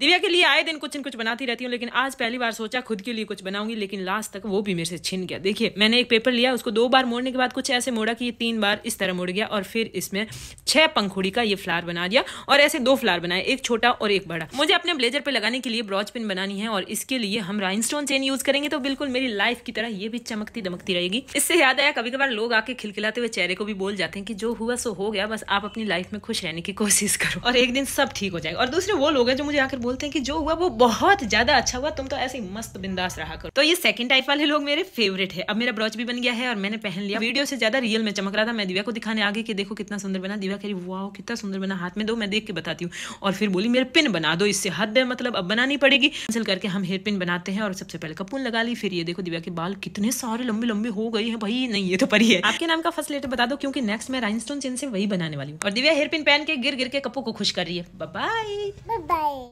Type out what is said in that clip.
दिव्या के लिए आए दिन कुछ न कुछ बनाती रहती हूँ लेकिन आज पहली बार सोचा खुद के लिए कुछ बनाऊंगी लेकिन लास्ट तक वो भी मेरे से छिन गया देखिए मैंने एक पेपर लिया उसको दो बार मोड़ने के बाद कुछ ऐसे मोड़ा कि ये तीन बार इस तरह मोड़ गया और फिर इसमें छह पंखुड़ी का ये फ्लार बना दिया और ऐसे दो फ्लार बनाए एक छोटा और एक बड़ा मुझे अपने ब्लेजर पर लगाने के लिए ब्रॉज पिन बनानी है और इसके लिए हम राइन चेन यूज करेंगे तो बिल्कुल मेरी लाइफ की तरह ये भी चमकती दमकती रहेगी इससे याद आया कभी कभार लोग आके खिलखिलाते हुए चेहरे को भी बोल जाते हैं कि जो हुआ सो हो गया बस आप अपनी लाइफ में खुश रहने की कोशिश करो और एक दिन सब ठीक हो जाएगा और दूसरे वो लोग हैं जो मुझे आकर बोलते हैं कि जो हुआ वो बहुत ज्यादा अच्छा हुआ तुम तो ऐसे मस्त बिंदास रहा करो तो ये सेकंड टाइप वाले लोग मेरे फेवरेट है अब मेरा ब्रॉच भी बन गया है और मैंने पहन लिया वीडियो से ज्यादा रियल में चमक रहा था मैं दिव्या को दिखाने आगे कि देखो कितना सुंदर बना दिव्या कह रही वाह कितना सुंदर बना हाथ में दो मैं देख के बताती हूँ और फिर बोली मेरे पिन बना दो इससे हद है मतलब अब बनानी पड़ेगी कैंसिल करके हम हेयर पिन बनाते हैं और सबसे पहले कपून लगा ली फिर ये देखो दिव्या के बाल कितने सारे लंबे लंबे हो गए हैं भाई नहीं ये तो परी है आपके नाम का फर्स्ट लेटर बता दो क्योंकि नेक्स्ट मैं राइन स्टोन से वही बनाने वाली हूँ और दिव्या हेयर पिन पहन के गिर गिर के कपू को खुश कर रही है बाय बाय